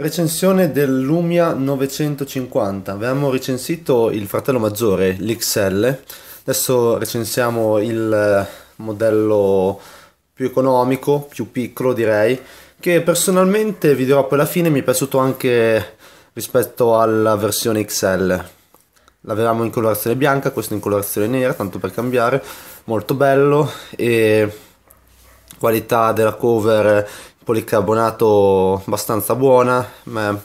Recensione dell'Umia 950. Avevamo recensito il fratello maggiore, l'XL. Adesso recensiamo il eh, modello più economico, più piccolo direi, che personalmente vi dirò poi alla fine mi è piaciuto anche rispetto alla versione XL. L'avevamo in colorazione bianca, questo in colorazione nera, tanto per cambiare, molto bello e qualità della cover policarbonato abbastanza buona, non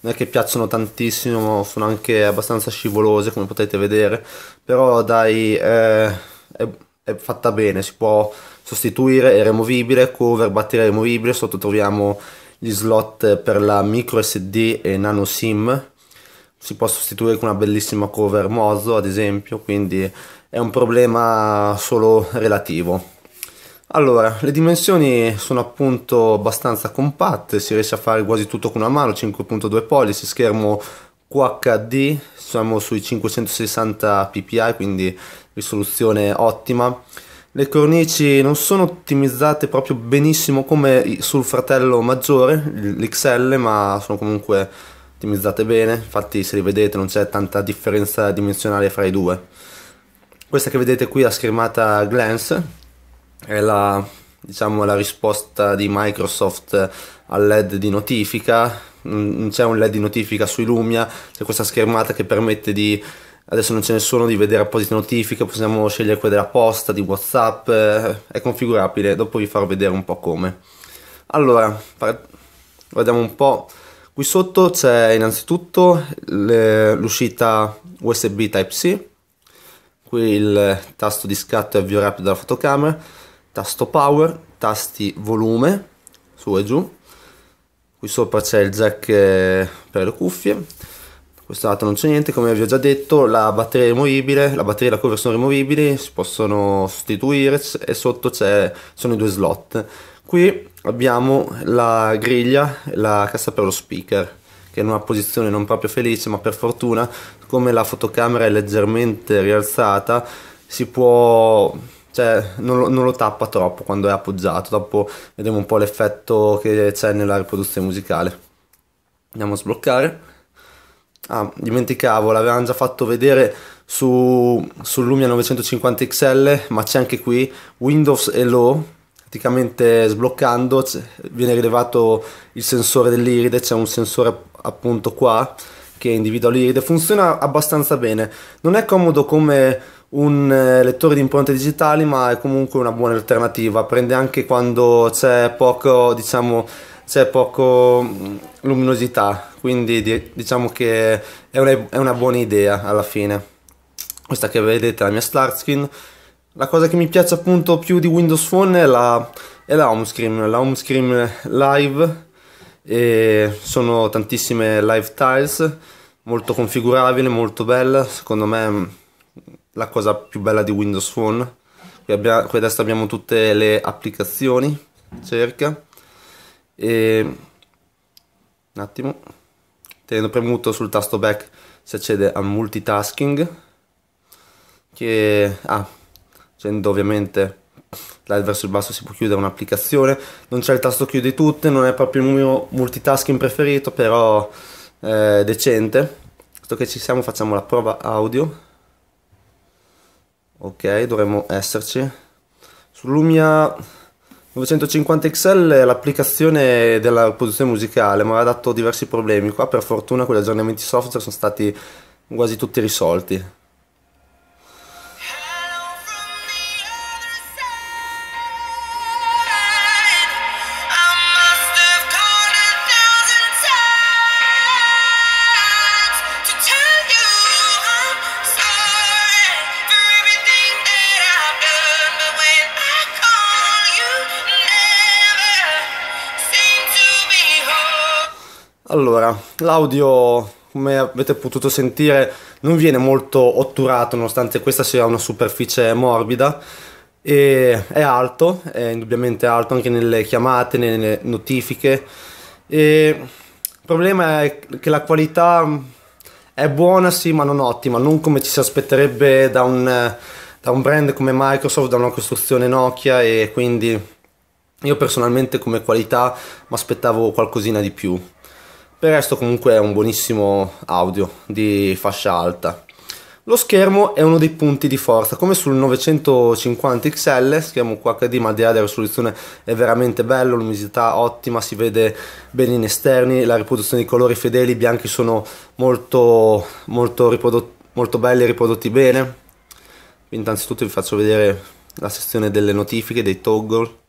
è che piacciono tantissimo, sono anche abbastanza scivolose come potete vedere, però dai eh, è, è, fatta bene, si può sostituire, è removibile, cover, batteria removibile, sotto troviamo gli slot per la micro SD e nano SIM, si può sostituire con una bellissima cover Mozzo ad esempio, quindi è un problema solo relativo. Allora, le dimensioni sono appunto abbastanza compatte, si riesce a fare quasi tutto con una mano, 5.2 pollici, schermo QHD, siamo sui 560 ppi, quindi risoluzione ottima. Le cornici non sono ottimizzate proprio benissimo come sul fratello maggiore, l'XL, ma sono comunque ottimizzate bene, infatti se li vedete non c'è tanta differenza dimensionale fra i due. Questa che vedete qui è la schermata glance, è la, diciamo, la risposta di Microsoft al LED di notifica. Non mm, C'è un LED di notifica sui Lumia, c'è questa schermata che permette di adesso non ce ne sono di vedere apposite notifiche, possiamo scegliere quelle della posta, di Whatsapp, eh, è configurabile, dopo vi farò vedere un po' come. Allora, guardiamo un po'. Qui sotto c'è innanzitutto l'uscita USB Type-C, qui il tasto di scatto e avvio rapido della fotocamera, tasto power, tasti volume, su e giù, qui sopra c'è il jack eh, per le cuffie, questo lato non c'è niente, come vi ho già detto la batteria è rimovibile, la batteria e la cover sono rimovibili, si possono sostituire e sotto sono i due slot. Qui abbiamo la griglia e la cassa per lo speaker che è in una posizione non proprio felice ma per fortuna come la fotocamera è leggermente rialzata si può cioè, non, lo, non lo tappa troppo quando è appoggiato, dopo vedremo un po' l'effetto che c'è nella riproduzione musicale. Andiamo a sbloccare. Ah, dimenticavo, l'avevamo già fatto vedere su, sul Lumia 950 XL, ma c'è anche qui Windows e Low, praticamente sbloccando viene rilevato il sensore dell'iride, c'è un sensore appunto qua che individua l'iride, funziona abbastanza bene, non è comodo come un eh, lettore di impronte digitali, ma è comunque una buona alternativa. Prende anche quando c'è poco, diciamo, c'è poco mm, luminosità, quindi diciamo che è una, è una, buona idea alla fine. Questa che vedete è la mia start screen. La cosa che mi piace appunto più di Windows Phone è la, è la home screen, la home screen live. E sono tantissime live tiles, molto configurabile, molto bella, secondo me mm, la cosa più bella di Windows Phone. Qui, abbiamo, qui adesso abbiamo tutte le applicazioni, cerca, e un attimo, tenendo premuto sul tasto back si accede a multitasking, che ah, accendo ovviamente là verso il basso si può chiudere un'applicazione, non c'è il tasto chiudi tutte, non è proprio il mio multitasking preferito, però eh, decente. Visto che ci siamo facciamo la prova audio ok dovremmo esserci su Lumia 950 XL l'applicazione della produzione musicale mi ha dato diversi problemi qua per fortuna quegli aggiornamenti software sono stati quasi tutti risolti Allora, l'audio, come avete potuto sentire, non viene molto otturato nonostante questa sia una superficie morbida e è alto, è indubbiamente alto anche nelle chiamate, nelle notifiche e il problema è che la qualità è buona sì ma non ottima, non come ci si aspetterebbe da un, da un brand come Microsoft, da una costruzione Nokia e quindi io personalmente come qualità mi aspettavo qualcosina di più. Per il resto comunque è un buonissimo audio di fascia alta. Lo schermo è uno dei punti di forza, come sul 950 XL, schermo QHD ma al di là della risoluzione è veramente bello, luminosità ottima, si vede bene in esterni, la riproduzione dei colori fedeli, i bianchi sono molto, molto, molto belli e riprodotti bene. Quindi, innanzitutto vi faccio vedere la sezione delle notifiche, dei toggle.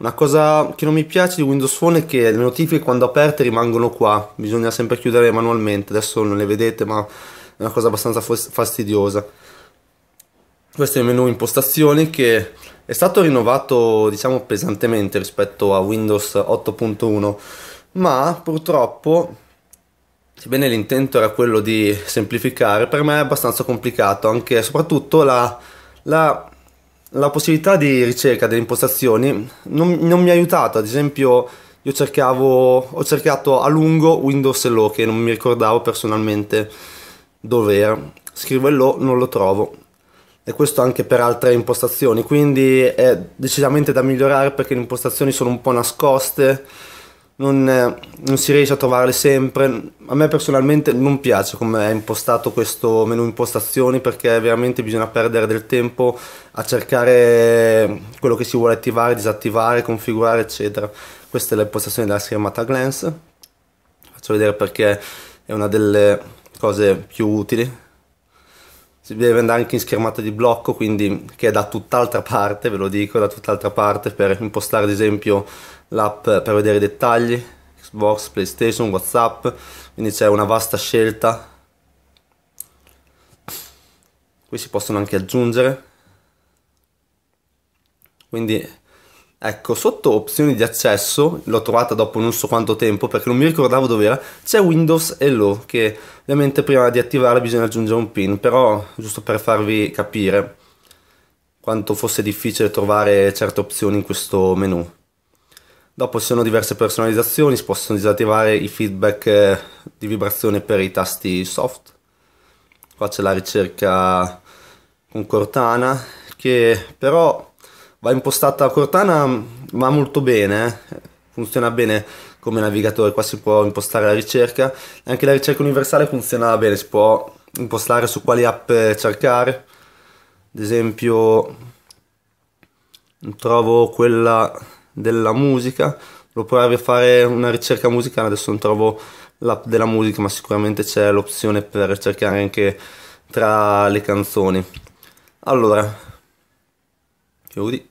Una cosa che non mi piace di Windows Phone è che le notifiche quando aperte rimangono qua, bisogna sempre chiudere manualmente, adesso non le vedete ma è una cosa abbastanza fastidiosa. Questo è il menu impostazioni che è stato rinnovato diciamo pesantemente rispetto a Windows 8.1, ma purtroppo sebbene l'intento era quello di semplificare, per me è abbastanza complicato, anche e soprattutto la, la la possibilità di ricerca delle impostazioni non, non mi ha aiutato, ad esempio io cercavo, ho cercato a lungo Windows Hello che non mi ricordavo personalmente dove era, scrivo Hello, non lo trovo e questo anche per altre impostazioni, quindi è decisamente da migliorare perché le impostazioni sono un po' nascoste non, eh, non, si riesce a trovarle sempre. A me personalmente non piace come è impostato questo menu impostazioni perché veramente bisogna perdere del tempo a cercare quello che si vuole attivare, disattivare, configurare, eccetera. Questa è l'impostazione della schermata glance. Faccio vedere perché è una delle cose più utili deve andare anche in schermata di blocco quindi che è da tutt'altra parte ve lo dico da tutt'altra parte per impostare ad esempio l'app per vedere i dettagli Xbox, Playstation, Whatsapp quindi c'è una vasta scelta qui si possono anche aggiungere quindi Ecco, sotto opzioni di accesso, l'ho trovata dopo non so quanto tempo perché non mi ricordavo dov'era, c'è Windows Hello che ovviamente prima di attivare bisogna aggiungere un pin, però giusto per farvi capire quanto fosse difficile trovare certe opzioni in questo menu. Dopo ci sono diverse personalizzazioni, si possono disattivare i feedback eh, di vibrazione per i tasti soft. Qua c'è la ricerca con Cortana che però va impostata Cortana va molto bene eh. funziona bene come navigatore qua si può impostare la ricerca anche la ricerca universale funziona bene si può impostare su quali app cercare ad esempio trovo quella della musica devo provare a fare una ricerca musicale adesso non trovo l'app della musica ma sicuramente c'è l'opzione per cercare anche tra le canzoni allora chiudi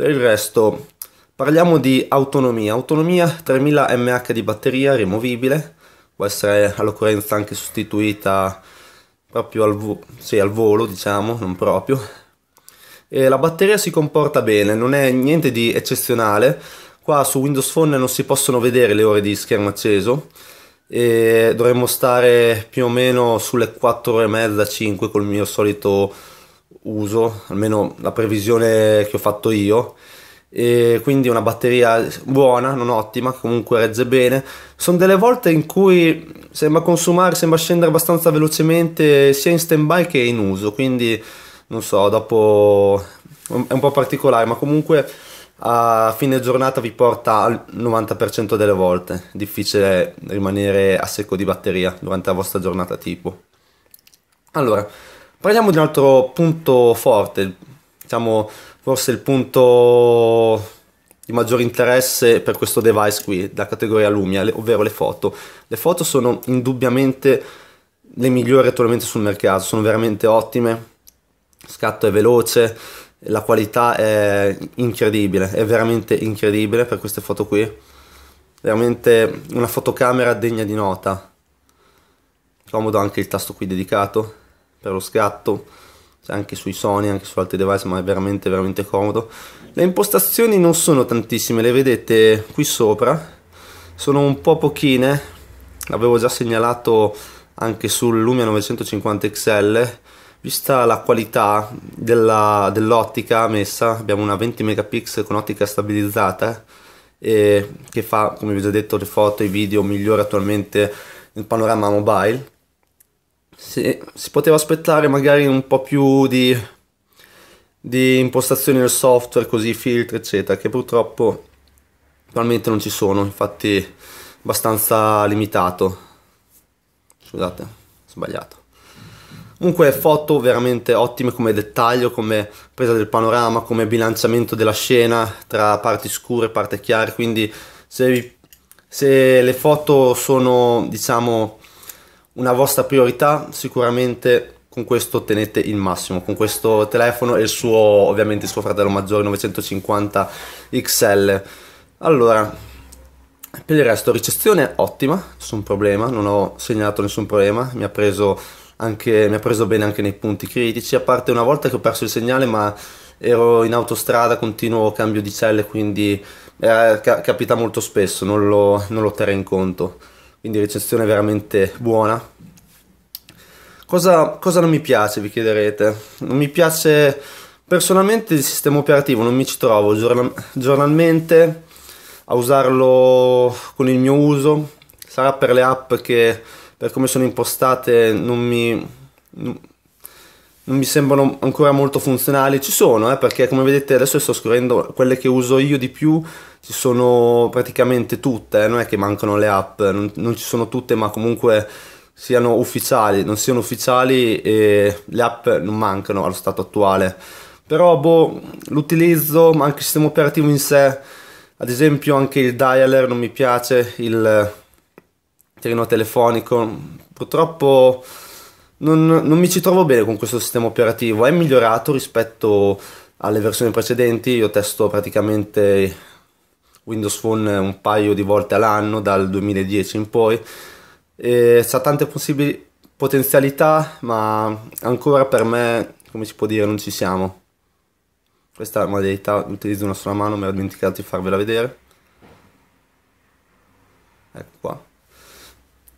per il resto parliamo di autonomia. Autonomia 3000 mAh di batteria rimovibile, può essere all'occorrenza anche sostituita proprio al, vo sì, al volo, diciamo, non proprio. E la batteria si comporta bene, non è niente di eccezionale. Qua su Windows Phone non si possono vedere le ore di schermo acceso e dovremmo stare più o meno sulle 4 ore e mezza 5 col mio solito uso, almeno la previsione che ho fatto io. E quindi una batteria buona, non ottima, comunque regge bene. Sono delle volte in cui sembra consumare, sembra scendere abbastanza velocemente sia in stand-by che in uso, quindi non so, dopo è un po' particolare, ma comunque a fine giornata vi porta al 90% delle volte. Difficile rimanere a secco di batteria durante la vostra giornata tipo. Allora, Parliamo di un altro punto forte, diciamo forse il punto di maggior interesse per questo device qui, la categoria Lumia, ovvero le foto. Le foto sono indubbiamente le migliori attualmente sul mercato, sono veramente ottime, il scatto è veloce, la qualità è incredibile, è veramente incredibile per queste foto qui, veramente una fotocamera degna di nota, comodo anche il tasto qui dedicato, per lo scatto, cioè anche sui Sony, anche su altri device, ma è veramente, veramente comodo. Le impostazioni non sono tantissime, le vedete qui sopra, sono un po' pochine, l'avevo già segnalato anche sul Lumia 950 XL, vista la qualità dell'ottica dell messa, abbiamo una 20 megapixel con ottica stabilizzata, eh, che fa, come vi ho già detto, le foto e i video migliori attualmente nel panorama mobile si, si poteva aspettare magari un po' più di, di impostazioni del software, così filtri eccetera, che purtroppo attualmente non ci sono, infatti abbastanza limitato. Scusate, sbagliato. Comunque foto veramente ottime come dettaglio, come presa del panorama, come bilanciamento della scena tra parti scure e parti chiare, quindi se, vi, se le foto sono diciamo una vostra priorità sicuramente con questo ottenete il massimo con questo telefono e il suo ovviamente il suo fratello maggiore 950 XL allora per il resto ricezione ottima nessun problema non ho segnalato nessun problema mi ha preso anche, mi ha preso bene anche nei punti critici a parte una volta che ho perso il segnale ma ero in autostrada continuo cambio di celle quindi eh, ca- capita molto spesso non lo, non lo terrei in conto quindi recensione veramente buona. Cosa, cosa non mi piace, vi chiederete? Non mi piace personalmente il sistema operativo, non mi ci trovo giornal giornalmente a usarlo con il mio uso. Sarà per le app che, per come sono impostate, non mi, non mi sembrano ancora molto funzionali. Ci sono, eh, perché come vedete adesso sto scorrendo quelle che uso io di più ci sono praticamente tutte, eh, non è che mancano le app, non, non ci sono tutte ma comunque siano ufficiali, non siano ufficiali e le app non mancano allo stato attuale. Però boh, l'utilizzo, ma anche il sistema operativo in sé, ad esempio anche il dialer non mi piace, il terreno telefonico, purtroppo non, non mi ci trovo bene con questo sistema operativo, è migliorato rispetto alle versioni precedenti, io testo praticamente Windows Phone un paio di volte all'anno dal 2010 in poi. E ha tante possibili potenzialità, ma ancora per me, come si può dire, non ci siamo. Questa modalità utilizzo una sola mano, mi ero dimenticato di farvela vedere. Ecco qua.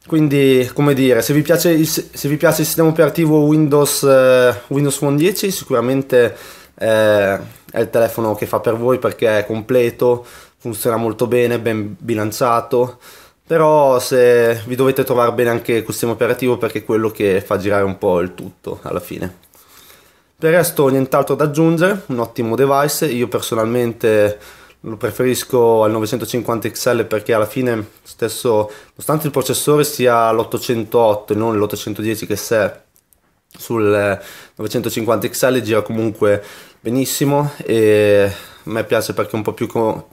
Quindi, come dire, se vi piace il, vi piace il sistema operativo Windows, eh, Windows Phone 10, sicuramente eh, è il telefono che fa per voi perché è completo, funziona molto bene, ben bilanciato, però se vi dovete trovare bene anche il sistema operativo perché è quello che fa girare un po' il tutto alla fine. Per il resto nient'altro da aggiungere, un ottimo device, io personalmente lo preferisco al 950 XL perché alla fine stesso, nonostante il processore sia l'808 e non l'810 che se sul 950 eh, XL gira comunque benissimo e a me piace perché è un po' più,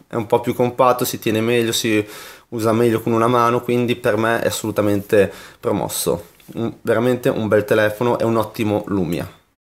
è un po più compatto, si tiene meglio, si usa meglio con una mano, quindi per me è assolutamente promosso. Un, veramente un bel telefono e un ottimo Lumia.